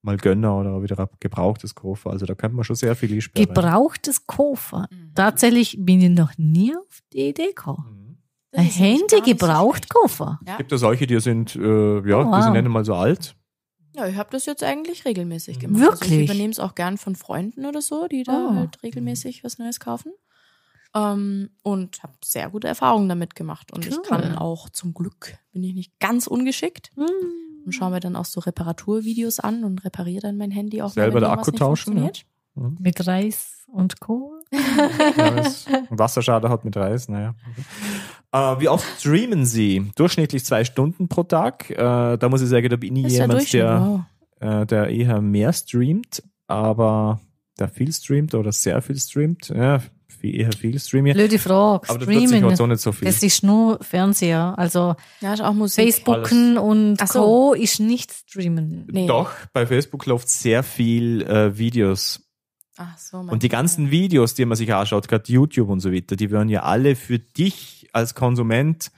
mal gönnen oder wieder ein gebrauchtes Koffer. Also da könnte man schon sehr viel sparen. Gebrauchtes Koffer. Mhm. Tatsächlich bin ich noch nie auf die Idee gekommen. Hände mhm. gebraucht Koffer. Kofer. Ja. Gibt es solche, die sind, äh, ja, oh, wow. die sind nicht einmal so alt. Ja, ich habe das jetzt eigentlich regelmäßig gemacht. Wirklich? Also ich übernehme es auch gern von Freunden oder so, die da oh. halt regelmäßig was Neues kaufen. Ähm, und habe sehr gute Erfahrungen damit gemacht. Und cool. ich kann auch, zum Glück, bin ich nicht ganz ungeschickt. Mhm. Und schaue mir dann auch so Reparaturvideos an und repariere dann mein Handy auch. Selber der Akku tauschen. Ja. Mhm. Mit Reis und Co. ja, Wasserschade hat mit Reis, naja. Äh, wie oft streamen Sie? Durchschnittlich zwei Stunden pro Tag. Äh, da muss ich sagen, da bin ich jemand, der, äh, der eher mehr streamt, aber der viel streamt oder sehr viel streamt. Ja, viel, eher viel streamen. Blöde Frage. Aber streamen, das, auch nicht so viel. das ist nur Fernseher. Also ja, Facebooken Alles. und Ach so. ist nicht streamen. Nee. Doch, bei Facebook läuft sehr viel äh, Videos. Ach so, und die ganzen Videos, die man sich anschaut, gerade YouTube und so weiter, die werden ja alle für dich als Konsument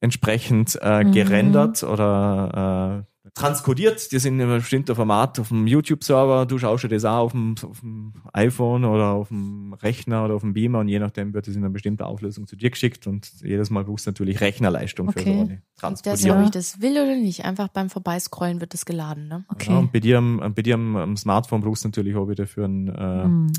entsprechend äh, mhm. gerendert oder äh, transkodiert. Die sind in einem bestimmten Format auf dem YouTube-Server. Du schaust dir das auch auf dem, auf dem, iPhone oder auf dem Rechner oder auf dem Beamer und je nachdem wird es in einer bestimmten Auflösung zu dir geschickt und jedes Mal brauchst du natürlich Rechnerleistung okay. für so eine Transportierung. Das, ob ich das will oder nicht, einfach beim Vorbeiscrollen wird das geladen. Ne? Okay. Ja, und bei dir, am, bei dir am, am Smartphone brauchst du natürlich auch wieder für ein äh, mhm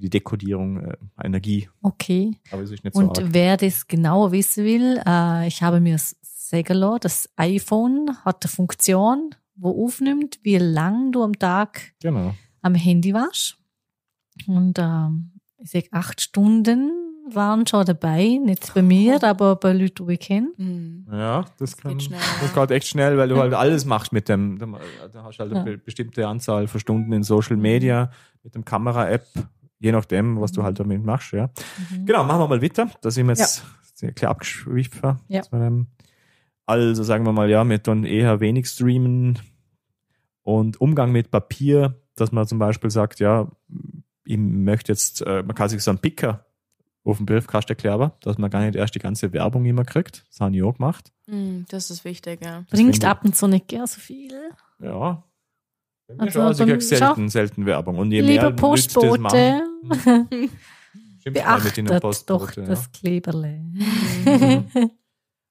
für die Dekodierung äh, Energie. Okay. Aber ist nicht so Und arg. wer das genauer wissen will, äh, ich habe mir sagen lassen, das iPhone hat eine Funktion, wo aufnimmt, wie lang du am Tag genau. am Handy warst. Und ähm, ich sage, acht Stunden waren schon dabei, nicht bei mir, aber bei Leuten, die ich kenne. Mhm. Ja, das, kann, geht schnell, das geht echt schnell, weil du halt alles machst mit dem. Da hast du halt eine ja. bestimmte Anzahl von Stunden in Social Media, mhm. mit dem Kamera-App je nachdem, was du mhm. halt damit machst. Ja. Mhm. Genau, machen wir mal weiter. Da sind wir jetzt ja. klar abgeschwieft. Ja. Also sagen wir mal, ja, mit dann eher wenig streamen und Umgang mit Papier, dass man zum Beispiel sagt, ja, ich möchte jetzt, äh, man kann sich so einen Picker auf den Briefkasten kleben, dass man gar nicht erst die ganze Werbung immer kriegt. Das haben die auch gemacht. Mm, das ist wichtig, ja. Bringt ab und zu nicht gern so viel. Ja, also, also ich selten, selten Werbung. Und je lieber mehr Postbote, hm. beachtet doch das Kleberle.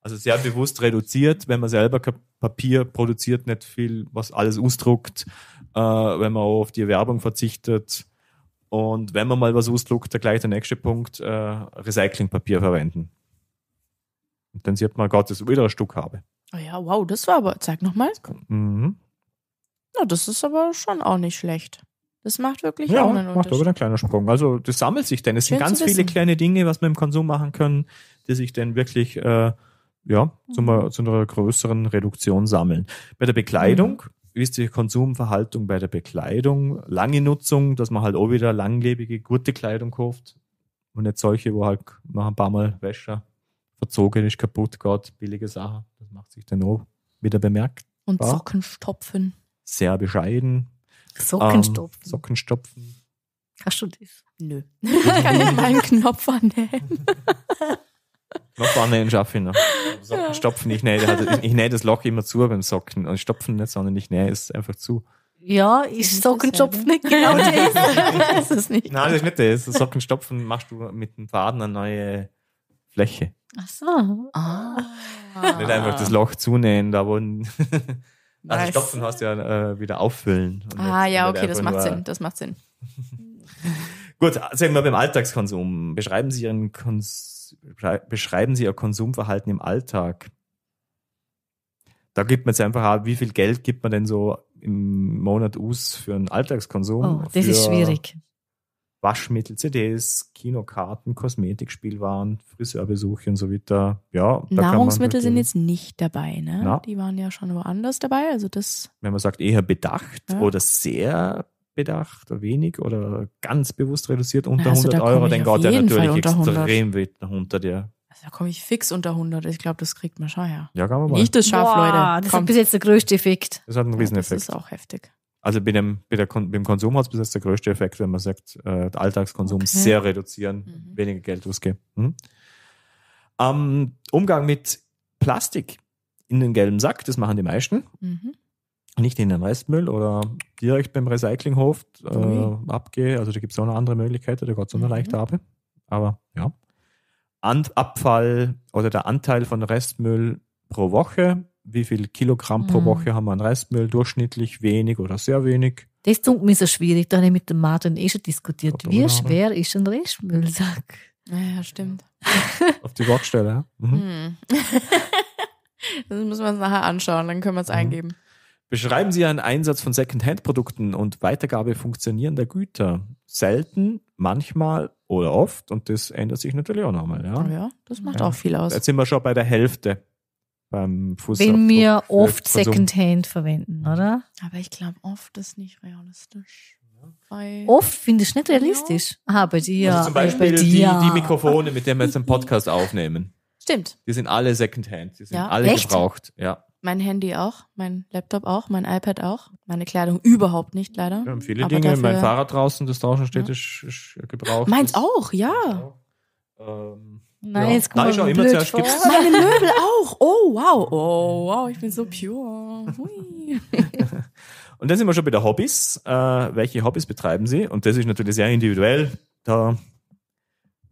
Also sehr bewusst reduziert, wenn man selber Papier produziert, nicht viel, was alles ausdruckt, äh, wenn man auf die Werbung verzichtet. Und wenn man mal was ausdruckt, dann gleich der nächste Punkt, äh, Recyclingpapier verwenden. Und dann sieht man, Gott, das wieder ein Stück habe. Oh ja, wow, das war aber, zeig nochmal. Mhm. Na, das ist aber schon auch nicht schlecht. Das macht wirklich ja, auch einen macht Unterschied. macht aber einen kleinen Sprung. Also das sammelt sich denn. Es Schön sind ganz viele kleine Dinge, was wir im Konsum machen können, die sich dann wirklich äh, ja, zu, einer, mhm. zu, einer, größeren Reduktion sammeln. Bei der Bekleidung mhm. ist die Konsumverhaltung bei der Bekleidung lange Nutzung, dass man halt auch wieder langlebige, gute Kleidung kauft und nicht solche, wo halt noch ein paar Mal Wäsche verzogen ist, kaputt geht, billige Sachen. Das macht sich dann auch wieder bemerkt. Und Socken stopfen sehr bescheiden. Sockenstopfen. Ähm, Sockenstopfen. Hast du das? Nö. Ich kann nicht meinen Knopf annehmen. Knopf annehmen schaffe ich noch. Sockenstopfen, ich nähe, also ich, nähe das Loch immer zu beim Socken. Und also stopfen nicht, sondern ich nähe es einfach zu. Ja, ist Sockenstopfen nicht genau das. das ist nicht. Nein, das ist nicht das. Also Sockenstopfen machst du mit dem Faden eine neue Fläche. Ach so. Ah. Nicht einfach das Loch zunähen, da wo Also nice. stopfen hast du ja äh, wieder auffüllen. ah ja, okay, das macht Sinn, das macht Sinn. Gut, sagen also wir beim Alltagskonsum. Beschreiben Sie, Ihren Kons beschreiben Sie Ihr Konsumverhalten im Alltag. Da gibt man jetzt einfach, wie viel Geld gibt man denn so im Monat aus für einen Alltagskonsum? Oh, das ist schwierig. Waschmittel, CDs, Kinokarten, Kosmetik, Spielwaren, Friseurbesuche und so weiter. Ja, Nahrungsmittel halt sind jetzt nicht dabei, ne? Na? Die waren ja schon woanders dabei. Also das. Wenn man sagt, eher bedacht ja. oder sehr bedacht oder wenig oder ganz bewusst reduziert unter also 100 Euro, dann geht der natürlich extrem weit unter der. Also da komme ich fix unter 100. Ich glaube, das kriegt man schon her. Ja, kann man mal. Nicht das Schaf, Leute. Das ist bis jetzt der größte Effekt. Das hat einen Rieseneffekt. Ja, das ist auch heftig. Also bei dem, bei der, beim bis jetzt der größte Effekt, wenn man sagt, äh, Alltagskonsum okay. sehr reduzieren, mhm. weniger Geld ausgeben. Mhm. Ähm, Umgang mit Plastik in den gelben Sack, das machen die meisten. Mhm. Nicht in den Restmüll oder direkt beim Recyclinghof äh, mhm. Also da gibt es auch noch andere Möglichkeiten, da Gott so eine noch leichter ab. Aber ja. An Abfall oder der Anteil von Restmüll pro Woche wie viel Kilogramm pro mhm. Woche haben wir an Restmüll, durchschnittlich wenig oder sehr wenig. Das tut mir so schwierig, da habe ich mit dem Martin eh schon diskutiert. Wie ne? schwer ist ein Restmüllsack? Naja, stimmt. Auf die Waagstelle, Mhm. Hm. das müssen wir uns nachher anschauen, dann können wir es mhm. eingeben. Beschreiben Sie einen Einsatz von secondhand produkten und Weitergabe funktionierender Güter. Selten, manchmal oder oft und das ändert sich natürlich auch nochmal. Ja, ja das macht ja. auch viel aus. Jetzt sind wir schon bei der Hälfte beim Fußabdruck. Wenn wir oft Secondhand verwenden, oder? Aber ich glaube, oft ist nicht realistisch. Bei oft finde ich es nicht realistisch. Ja. Aha, bei dir. Also zum Beispiel bei die, die, Mikrofone, mit denen wir jetzt einen Podcast aufnehmen. Stimmt. Die sind alle Secondhand. Die sind ja. alle Echt? gebraucht. Ja. Mein Handy auch, mein Laptop auch, mein iPad auch, meine Kleidung überhaupt nicht, leider. Wir haben viele Aber Dinge, dafür, mein Fahrrad draußen, das draußen steht, ja. ist, gebraucht. Meins auch, ja. Ähm, Nein, jetzt ja. guck da mal, ich immer zuerst Meine Möbel auch. Oh, wow. Oh, wow, ich bin so hm. pure. Hui. Und dann sind wir schon bei den Hobbys. Äh, welche Hobbys betreiben Sie? Und das ist natürlich sehr individuell. Da,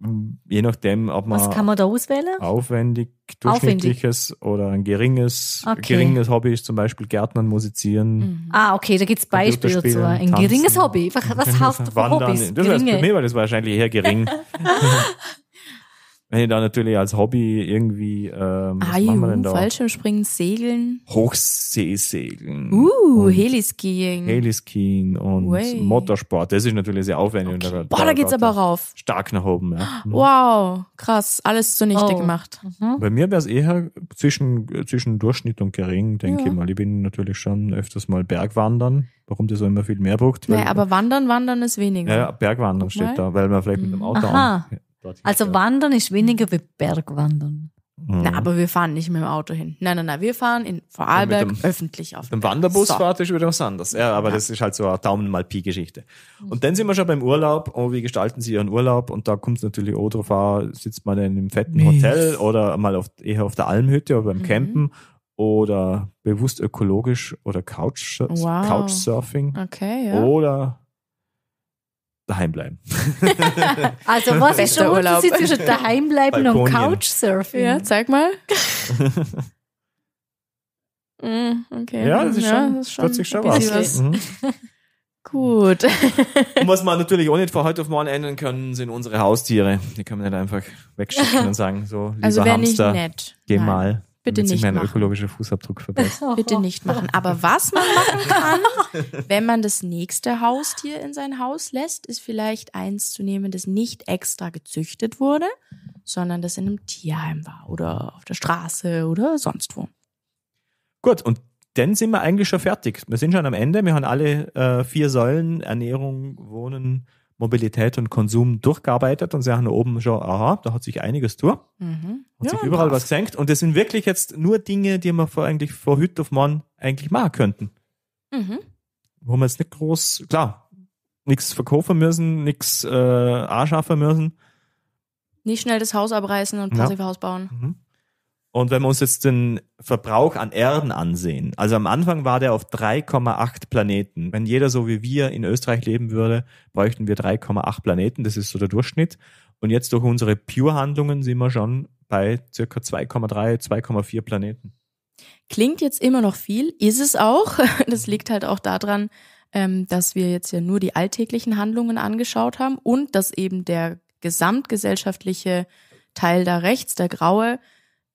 hm, je nachdem, ob man, Was kann man da auswählen? aufwendig, durchschnittliches oder ein geringes, Okay. geringes Hobby ist zum Beispiel Gärtnern, Musizieren. Mhm. Ah, okay, da gibt es Beispiele dazu. Ein Tanzen. geringes Hobby. Was heißt Hobbys? Das war bei mir, weil das wahrscheinlich eher gering. Wenn ihr da natürlich als Hobby irgendwie ähm, was ah, machen wir denn da? Fallschirmspringen, Segeln. Hochseesegeln. Uh, Heliskiing. Heliskiing und Way. Motorsport. Das ist natürlich sehr aufwendig. Okay. Und da, Boah, da, geht's aber rauf. Stark nach oben, ja. Mhm. Wow, krass. Alles zunichte oh. gemacht. Mhm. Bei mir wäre es eher zwischen, zwischen Durchschnitt und gering, denke ja. ich mal. Ich bin natürlich schon öfters mal Bergwandern. Warum das auch immer viel mehr braucht. Nee, aber Wandern, Wandern ist weniger. Ja, Bergwandern steht da, weil man vielleicht mit dem mhm. Auto Aha. An, also Wandern ist weniger wie Bergwandern. Mhm. Na, aber wir fahren nicht mit dem Auto hin. Nein, nein, nein, wir fahren in Vorarlberg dem, öffentlich auf. Mit dem Wanderbus so. fahrt ist wieder was anderes. Ja, aber ja. das ist halt so eine Daumen mal Pi Geschichte. Mhm. Und dann sind wir schon beim Urlaub. Oh, wie gestalten Sie Ihren Urlaub? Und da kommt es natürlich auch drauf an, sitzt man in einem fetten Hotel oder mal auf, eher auf der Almhütte oder beim mhm. Campen mhm. oder bewusst ökologisch oder Couch, wow. Couchsurfing. Okay, ja. Oder daheim bleiben. also was ist der Unterschied zwischen daheim bleiben und Couchsurfing? Ja, zeig mal. Mm, okay. Ja, das ist schon, ja, das ist schon, sich schon was. was. Mhm. Gut. Und was man natürlich auch nicht von heute auf morgen ändern können, sind unsere Haustiere. Die können wir nicht einfach wegschicken und sagen, so, lieber also Hamster, nett. geh Nein. mal bitte nicht machen. ökologischer Fußabdruck verbessert. bitte nicht machen. Aber was man machen kann, wenn man das nächste Haustier in sein Haus lässt, ist vielleicht eins zu nehmen, das nicht extra gezüchtet wurde, sondern das in einem Tierheim war oder auf der Straße oder sonst wo. Gut, und dann sind wir eigentlich schon fertig. Wir sind schon am Ende. Wir haben alle äh, vier Säulen, Ernährung, Wohnen, Mobilität und Konsum durchgearbeitet und sie haben da oben schon, aha, da hat sich einiges tun. Mhm. Hat ja, sich überall was gesenkt. Und das sind wirklich jetzt nur Dinge, die man vor, eigentlich vor heute auf Mann eigentlich machen könnten. Mhm. Wo man jetzt nicht groß, klar, nichts verkaufen müssen, nichts äh, anschaffen müssen. Nicht schnell das Haus abreißen und passive ja. Haus bauen. Mhm. Und wenn wir uns jetzt den Verbrauch an Erden ansehen, also am Anfang war der auf 3,8 Planeten. Wenn jeder so wie wir in Österreich leben würde, bräuchten wir 3,8 Planeten, das ist so der Durchschnitt. Und jetzt durch unsere Pure-Handlungen sind wir schon bei circa 2,3, 2,4 Planeten. Klingt jetzt immer noch viel, ist es auch. Das liegt halt auch daran, ähm, dass wir jetzt ja nur die alltäglichen Handlungen angeschaut haben und dass eben der gesamtgesellschaftliche Teil da rechts, der graue,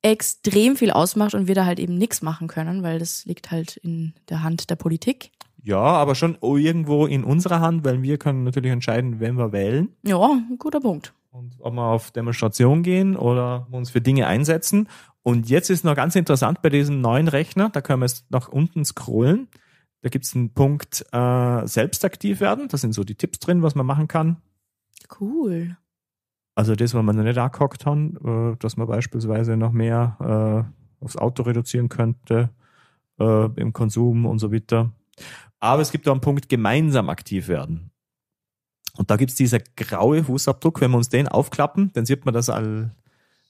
extrem viel ausmacht und wir da halt eben nichts machen können, weil das liegt halt in der Hand der Politik. Ja, aber schon irgendwo in unserer Hand, weil wir können natürlich entscheiden, wenn wir wählen. Ja, guter Punkt. Und ob wir auf Demonstration gehen oder uns für Dinge einsetzen. Und jetzt ist noch ganz interessant bei diesem neuen Rechner, da können wir jetzt nach unten scrollen. Da gibt es einen Punkt äh, selbst aktiv werden. Da sind so die Tipps drin, was man machen kann. Cool. Also das, was wir noch nicht angehockt haben, äh, dass man beispielsweise noch mehr äh, aufs Auto reduzieren könnte, äh, im Konsum und so weiter. Aber es gibt auch einen Punkt, gemeinsam aktiv werden. Und da gibt's dieser graue Fußabdruck, wenn wir uns den aufklappen, dann sieht man, dass, all,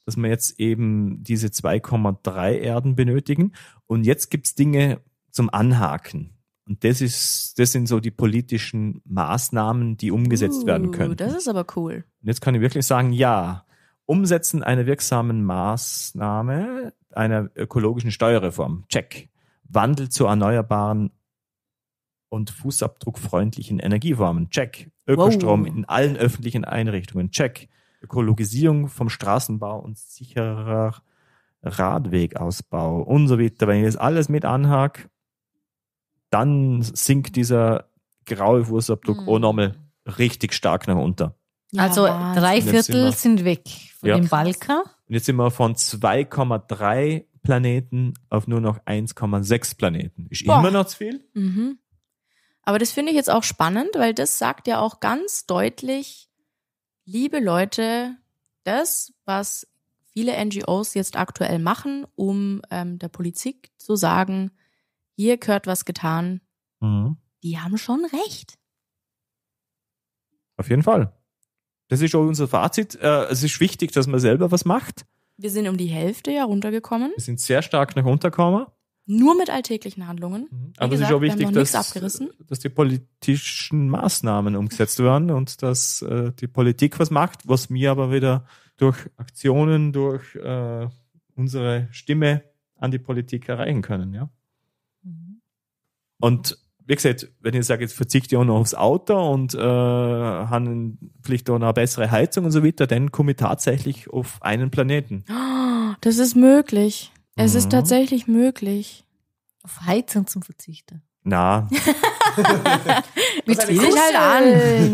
dass wir jetzt eben diese 2,3 Erden benötigen. Und jetzt gibt's Dinge zum Anhaken. Und das ist, das sind so die politischen Maßnahmen, die umgesetzt uh, werden können. Das ist aber cool. Und jetzt kann ich wirklich sagen, ja, Umsetzen einer wirksamen Maßnahme einer ökologischen Steuerreform. Check. Wandel zu erneuerbaren und fußabdruckfreundlichen Energieformen. Check. Ökostrom wow. in allen öffentlichen Einrichtungen. Check. Ökologisierung vom Straßenbau und sicherer Radwegausbau und so weiter. Wenn ich das alles mit anhake, dann sinkt dieser graue Wurstabdruck mhm. auch nochmal richtig stark nach unten. Ja, also drei Viertel sind, sind weg von ja. dem Balkan. Und jetzt sind wir von 2,3 Planeten auf nur noch 1,6 Planeten. Ist Boah. immer noch zu viel. Mhm. Aber das finde ich jetzt auch spannend, weil das sagt ja auch ganz deutlich, liebe Leute, das, was viele NGOs jetzt aktuell machen, um ähm, der Politik zu sagen, hier gehört was getan. Mhm. Die haben schon recht. Auf jeden Fall. Das ist auch unser Fazit. Äh, es ist wichtig, dass man selber was macht. Wir sind um die Hälfte ja runtergekommen. Wir sind sehr stark nach runtergekommen. Nur mit alltäglichen Handlungen. Mhm. Aber es ist auch wichtig, dass, dass, die politischen Maßnahmen umgesetzt werden und dass äh, die Politik was macht, was wir aber wieder durch Aktionen, durch äh, unsere Stimme an die Politik erreichen können. Ja? Und wie gesagt, wenn ich sage, jetzt verzichte ich auch noch aufs Auto und äh, habe vielleicht auch noch eine bessere Heizung und so weiter, dann komme ich tatsächlich auf einen Planeten. Oh, das ist möglich. Es mhm. ist tatsächlich möglich. Auf Heizung zu Verzichten. Na. Mit zieh dich halt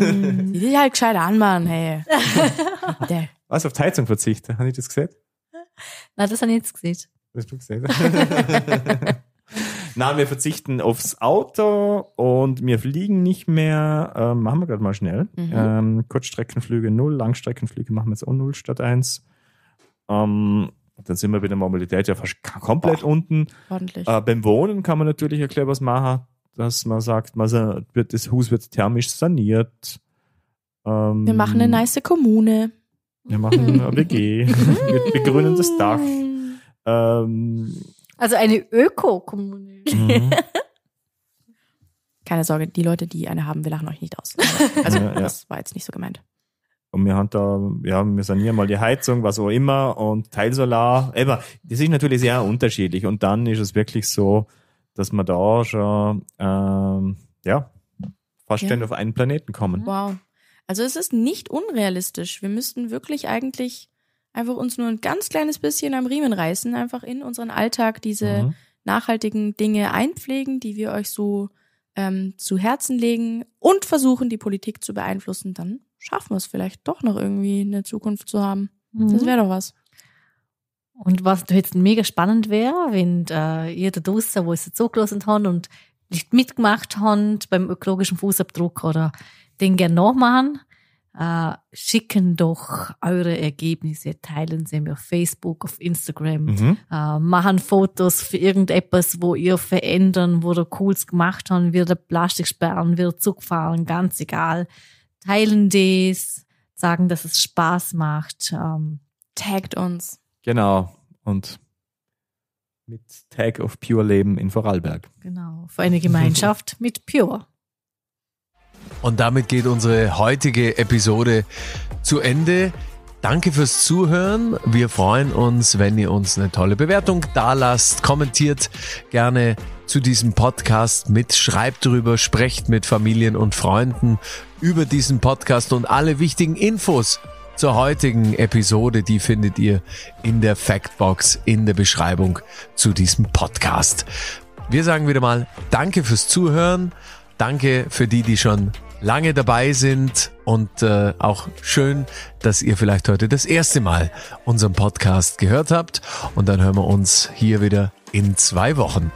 an. zieh dich halt gescheit an, Mann, hey. Was, auf die Heizung verzichten? Habe ich das gesehen? Na, das habe ich jetzt gesehen. hast du gesehen? Nein, wir verzichten aufs Auto und wir fliegen nicht mehr. Ähm, machen wir gerade mal schnell. Mhm. Ähm, Kurzstreckenflüge 0, Langstreckenflüge machen wir jetzt auch 0 statt 1. Ähm, dann sind wir bei der Mobilität ja fast komplett Boah. unten. Ordentlich. Äh, beim Wohnen kann man natürlich erklären, was machen, dass man sagt, man wird, das Hus wird thermisch saniert. Ähm, wir machen eine nice Kommune. Wir machen eine WG. wir, wir grünen das Dach. Ähm, also eine Öko-Kommune. Mhm. Keine Sorge, die Leute, die eine haben, wir lachen euch nicht aus. Also ja, das war jetzt nicht so gemeint. Und wir haben da, ja, wir sanieren mal die Heizung, was auch immer, und Teilsolar. Aber das ist natürlich sehr unterschiedlich. Und dann ist es wirklich so, dass wir da schon, ähm, ja, fast ja. auf einen Planeten kommen. Wow. Also es ist nicht unrealistisch. Wir müssten wirklich eigentlich einfach uns nur ein ganz kleines bisschen am Riemen reißen, einfach in unseren Alltag diese mhm. nachhaltigen Dinge einpflegen, die wir euch so ähm, zu Herzen legen und versuchen, die Politik zu beeinflussen, dann schaffen wir es vielleicht doch noch irgendwie eine Zukunft zu haben. Mhm. Das wäre doch was. Und was jetzt mega spannend wäre, wenn äh, ihr da draußen, wo es jetzt zugelassen habt und nicht mitgemacht habt beim ökologischen Fußabdruck oder den gerne nachmachen, äh, schicken doch eure Ergebnisse, teilen sie mir auf Facebook, auf Instagram, mhm. äh, machen Fotos für irgendetwas, wo ihr verändern, wo ihr Cools gemacht habt, wir Plastik sperren, wir Zug fahren, ganz egal. Teilen das, sagen, dass es Spaß macht. Ähm, Tagt uns. Genau. Und mit Tag of Pure Leben in Vorarlberg. Genau. Für eine Gemeinschaft mit Pure. Und damit geht unsere heutige Episode zu Ende. Danke fürs Zuhören. Wir freuen uns, wenn ihr uns eine tolle Bewertung da lasst. Kommentiert gerne zu diesem Podcast mit, schreibt drüber, sprecht mit Familien und Freunden über diesen Podcast und alle wichtigen Infos zur heutigen Episode, die findet ihr in der Factbox in der Beschreibung zu diesem Podcast. Wir sagen wieder mal Danke fürs Zuhören. Danke für die, die schon lange dabei sind und äh, auch schön, dass ihr vielleicht heute das erste Mal unseren Podcast gehört habt. Und dann hören wir uns hier wieder in zwei Wochen.